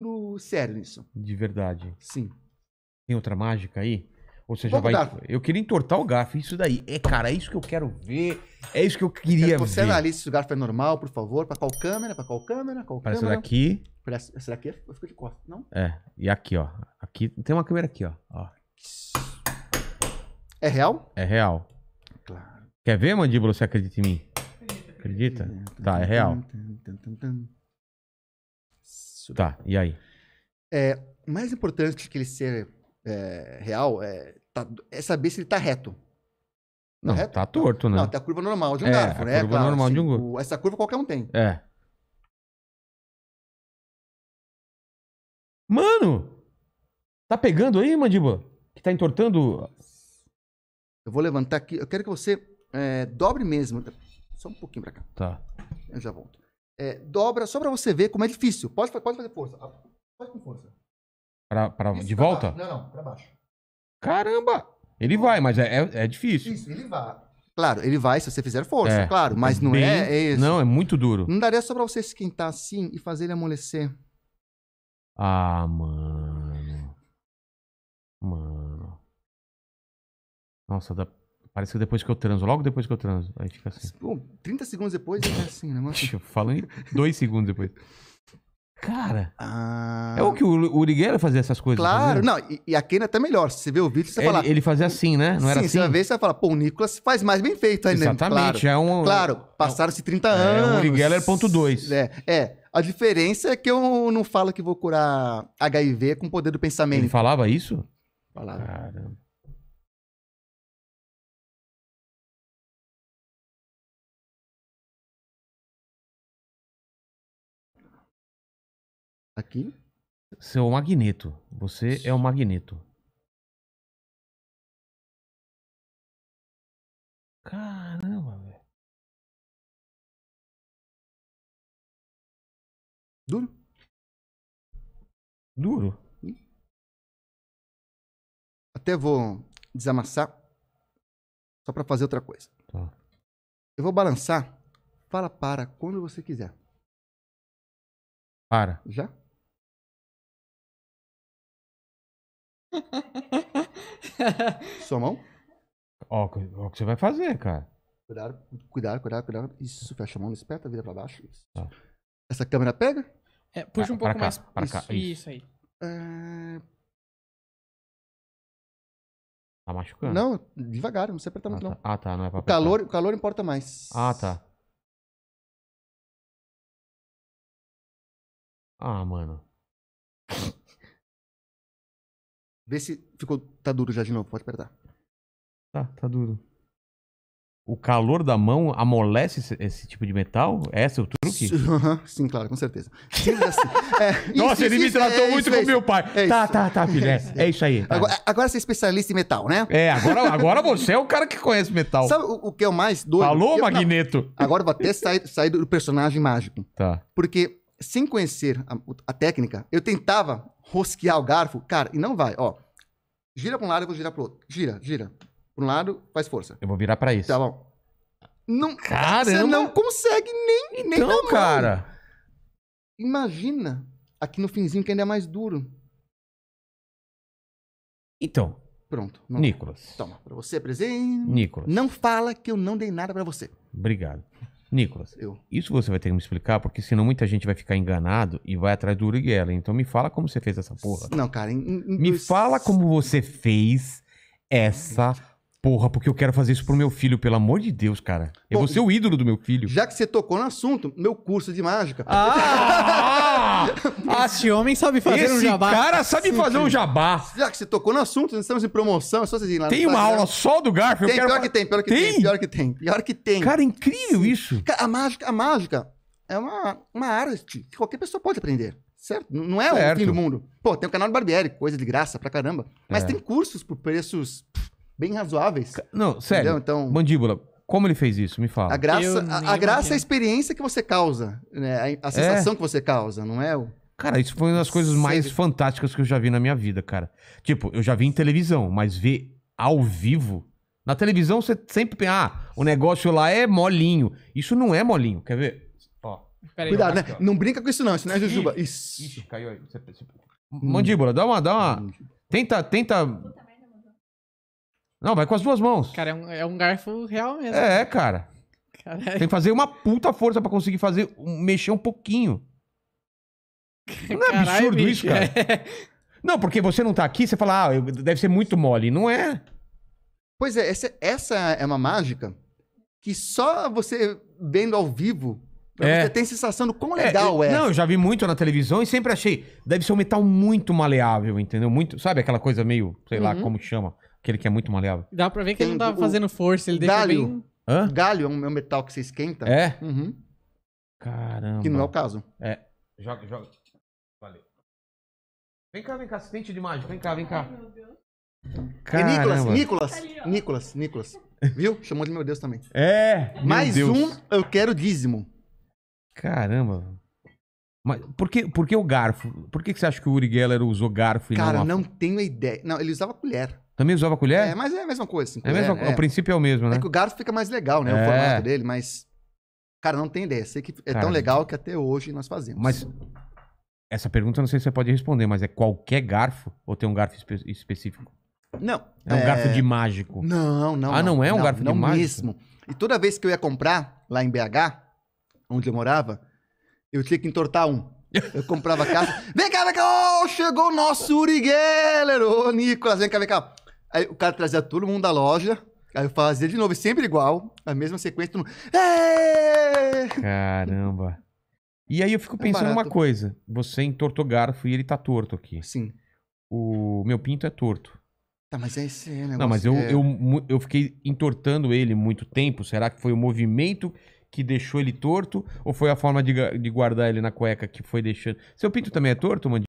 muito sério nisso. De verdade. Sim. Tem outra mágica aí? Ou você já vai. Eu queria entortar o garfo, isso daí. É, cara, é isso que eu quero ver. É isso que eu queria ver. Você analisa se o garfo é normal, por favor. Pra qual câmera? Pra qual câmera? Qual Parece câmera? daqui. Pra essa daqui é, eu fico de costas, não? É. E aqui, ó. Aqui tem uma câmera aqui, ó. ó. É real? É real. Claro. Quer ver, mandíbula? Você acredita em mim? Acredita? Tá, é real. Tá, e aí? É, mais importante que ele ser é, real é, tá, é, saber se ele tá reto. Tá não, reto? tá torto, né? Não, tem a curva normal de um é, garfo, né? curva claro, normal assim, de um... Assim, o, essa curva qualquer um tem. É. Mano! Tá pegando aí, Mandiba? Que tá entortando... Eu vou levantar aqui. Eu quero que você é, dobre mesmo. Só um pouquinho pra cá. Tá. Eu já volto. É, dobra só para você ver como é difícil. Pode, pode fazer força. Tá? Faz com força. Pra, pra, Isso, de pra volta? Baixo. Não, não, para baixo. Caramba! Ele vai, mas é, é, é, difícil. Isso, ele vai. Claro, ele vai se você fizer força, é. claro, mas não é Bem, é, é isso. Não, é muito duro. Não daria só pra você esquentar assim e fazer ele amolecer. Ah, mano. Mano. Nossa, dá Parece que depois que eu transo, logo depois que eu transo. Aí fica assim. Pô, 30 segundos depois é assim, né? Negócio... Falando em dois segundos depois. Cara, ah... é o que o, o Ligueira fazia essas coisas. Claro, fazia. não, e, e a Kena até melhor. Se você vê o vídeo, você ele, fala. Ele fazia assim, né? Não Sim, era assim. Você vai você vai falar, pô, o Nicolas faz mais bem feito ainda. Exatamente, claro. é um. Claro, é passaram-se 30 é, é anos. O Ligueira é ponto 2. É, é. A diferença é que eu não falo que vou curar HIV com o poder do pensamento. Ele falava isso? Falava. Caramba. Aqui. Seu magneto. Você é o magneto. Caramba, velho. Duro? Duro. Até vou desamassar. Só para fazer outra coisa. Tá. Eu vou balançar. Fala para quando você quiser. Para. Já? Sua mão? Ó, o que você vai fazer, cara. Cuidado, cuidado, cuidado, cuidado. Isso, fecha a mão, espeta, vira pra baixo. Isso. Tá. Essa câmera pega? É, puxa Pra- ah, um pouco pra cá, mais. pra isso, cá, isso. isso aí. É, Tá machucando? Não, devagar, não precisa apertar Ah, muito, tá. não. Ah, tá, não é pra O calor, o calor importa mais. Ah, tá. Ah, mano. Vê se ficou. Tá duro já de novo, pode apertar. Tá, tá duro. O calor da mão amolece esse, esse tipo de metal? É esse é o truque? sim, claro, com certeza. assim. É, Nossa, isso, ele isso, me tratou é, muito é, com meu pai. É tá, tá, tá, filho. É, é, isso aí. Tá. Agora, agora, você é especialista em metal, né? É, agora, agora você é o cara que conhece metal. Sabe o, o que é o mais doido? Falou, eu, Magneto! Não, agora vou até sair, sair do personagem mágico. Tá. Porque sem conhecer a, a, técnica, eu tentava rosquear o garfo, cara, e não vai, ó. Gira para um lado, eu vou girar para outro. Gira, gira. Para um lado, faz força. Eu vou virar para isso. Tá bom. Não, Caramba. Você não consegue nem, então, na cara. Imagina aqui no finzinho que ainda é mais duro. Então. Pronto. Não. Nicolas. Toma, para você é presente. Nicolas. Não fala que eu não dei nada para você. Obrigado. Nicolas, eu. isso você vai ter que me explicar, porque senão muita gente vai ficar enganado e vai atrás do Uri Geller. Então me fala como você fez essa porra. Não, cara. me fala como você fez essa porra, porque eu quero fazer isso pro meu filho, pelo amor de Deus, cara. Eu vou ser o ídolo do meu filho. Já que você tocou no assunto, meu curso de mágica. Ah! Ah! esse homem sabe fazer esse um jabá. cara sabe Sim, fazer um jabá. Já que você tocou no assunto, nós estamos em promoção, é só vocês irem lá. Tem uma aula só do Garfield Tem, quero... pior que tem, pior que tem? tem, pior que tem, pior que tem. Cara, é incrível isso. Cara, a mágica, a mágica é uma, uma arte que qualquer pessoa pode aprender. Certo? Não é certo. o fim do mundo. Pô, tem o canal do Barbieri, coisa de graça pra caramba. Mas é. tem cursos por preços bem razoáveis. Não, sério. Então... Mandíbula, como ele fez isso? Me fala. A graça, a, a graça é a experiência que você causa, né? A, a sensação é? que você causa, não é? O... Cara, isso foi uma das coisas Sério? mais fantásticas que eu já vi na minha vida, cara. Tipo, eu já vi em televisão, mas ver ao vivo. Na televisão você sempre pensa, ah, o negócio lá é molinho. Isso não é molinho, quer ver? Ó. Cuidado, né? Não brinca com isso não, isso não é jujuba. Isso. Ixi, caiu aí. Mandíbula, dá uma, dá uma. Tenta, tenta não, vai com as duas mãos. Cara, é um, é um garfo real mesmo. É, cara. Caralho. Tem que fazer uma puta força para conseguir fazer mexer um pouquinho. Não é Caralho, absurdo bicho. isso, cara? É. Não, porque você não tá aqui, você fala, ah, deve ser muito mole. Não é. Pois é, essa, essa é uma mágica que só você vendo ao vivo é. Você tem sensação do quão é, legal é, é. Não, eu já vi muito na televisão e sempre achei. Deve ser um metal muito maleável, entendeu? Muito, sabe aquela coisa meio, sei uhum. lá como chama. Aquele que é muito maleável. Dá pra ver que Tem ele não tava o fazendo força, ele deixa galho. bem... Hã? Galho é, é um metal que você esquenta. É? Uhum. Caramba. Que não é o caso. É. Joga, joga. Valeu. Vem cá, vem cá, assistente de mágica. Vem cá, vem cá. É Nicolas, Caramba. Nicolas, Nicolas, Nicolas, Nicolas. Viu? Chamou de meu Deus também. É. Mais Deus. um, eu quero dízimo. Caramba. Mas por que, por que o garfo? Por que, que você acha que o Uri Geller usou garfo e Cara, não a- não tenho ideia. Não, ele usava colher. Também usava colher? É, mas é a mesma coisa. Assim, é, é colher, né? O é. princípio é o mesmo, é né? É que o garfo fica mais legal, né? É. O formato dele, mas. Cara, não tem ideia. Sei que é cara, tão legal que até hoje nós fazemos. Mas. Essa pergunta eu não sei se você pode responder, mas é qualquer garfo ou tem um garfo espe específico? Não. É um é... garfo de mágico. Não, não. Ah, não, não é um não, garfo não de não mágico? mesmo. E toda vez que eu ia comprar, lá em BH, onde eu morava, eu tinha que entortar um. Eu comprava a casa. vem cá, vem cá! Oh, chegou o nosso Uri Geller! Ô, Nicolas, vem cá, vem cá. Aí o cara trazia todo mundo da loja. Aí eu fazia de novo, sempre igual, a mesma sequência. Todo mundo... Caramba. E aí eu fico é pensando é uma coisa. Você entortou garfo e ele tá torto aqui. Sim. O meu pinto é torto. Tá, mas é esse negócio. Não, mas eu, é... eu, eu fiquei entortando ele muito tempo. Será que foi o movimento que deixou ele torto? Ou foi a forma de, de guardar ele na cueca que foi deixando? Seu pinto também é torto, Mandinho?